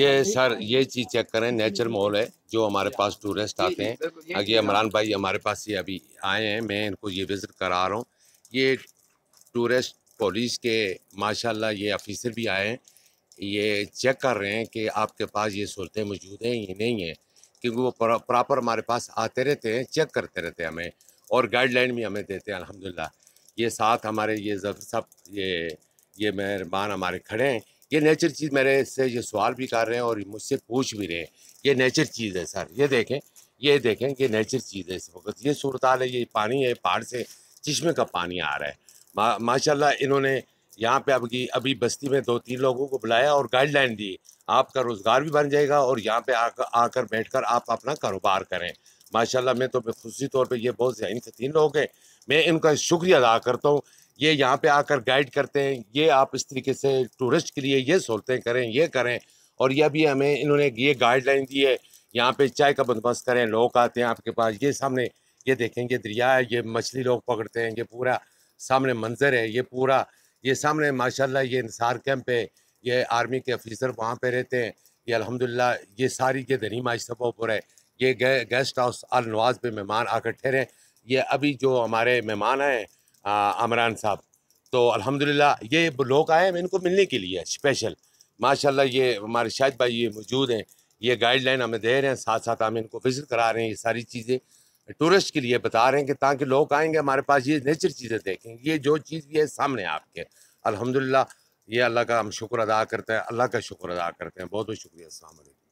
ये सर ये चीज़ चेक करें नेचर मॉल है जो हमारे पास टूरिस्ट आते हैं अगे इमरान भाई हमारे पास ये अभी आए हैं मैं इनको ये विजिट करा रहा हूँ ये टूरिस्ट पुलिस के माशाल्लाह ये ऑफिसर भी आए हैं ये चेक कर रहे हैं कि आपके पास ये सहूलतें मौजूद हैं ये नहीं हैं क्योंकि वो प्रॉपर हमारे पास आते रहते हैं चेक करते रहते हैं हमें और गाइडलाइन भी हमें देते हैं अलहमदिल्ला ये साथ हमारे ये सब ये ये मेहरबान हमारे खड़े हैं ये नेचर चीज़ मेरे से ये सवाल भी कर रहे हैं और मुझसे पूछ भी रहे हैं ये नेचर चीज़ है सर ये देखें ये देखें ये नेचर चीज़ है इस वक्त ये सूरत है ये पानी है पहाड़ से चश्मे का पानी आ रहा है मा, माशाल्लाह इन्होंने यहाँ पे अभी अभी बस्ती में दो तीन लोगों को बुलाया और गाइडलाइन दी आपका रोज़गार भी बन जाएगा और यहाँ पे आकर बैठ कर आप अपना कारोबार करें माशाल्लाह मैं तो खुशी तौर पे ये बहुत ज़हन से तीन लोग हैं मैं इनका शुक्रिया अदा करता हूँ ये यहाँ पे आकर गाइड करते हैं ये आप इस तरीके से टूरिस्ट के लिए ये सोचते करें ये करें और ये भी हमें इन्होंने ये गाइडलाइन दी है यहाँ पे चाय का बंदोबस्त करें लोग आते हैं आपके पास ये सामने ये देखें ये दरिया है ये मछली लोग पकड़ते हैं ये पूरा सामने मंजर है ये पूरा ये सामने माशा ये इंसार कैंप है ये आर्मी के अफिसर वहाँ पर रहते हैं ये अलहमदिल्ला ये सारी ये धनी पर है ये गेस्ट हाउस अल नवाज पे मेहमान आकर ठहरे ये अभी जो हमारे मेहमान आए अमरान साहब तो अल्हम्दुलिल्लाह ये लोग आए हैं इनको मिलने के लिए स्पेशल माशाल्लाह ये हमारे शाहिद भाई ये मौजूद हैं ये गाइडलाइन हमें दे रहे हैं साथ साथ हम इनको विजिट करा रहे हैं ये सारी चीज़ें टूरिस्ट के लिए बता रहे हैं कि ताकि लोग आएंगे हमारे पास ये नेचर चीज़ें देखें ये जो चीज़ भी है सामने आपके अलहमदिल्ला ये अल्लाह का हम शुक्र अदा करते हैं अल्लाह का शुक्र अदा करते हैं बहुत बहुत शुक्रिया अल्लाम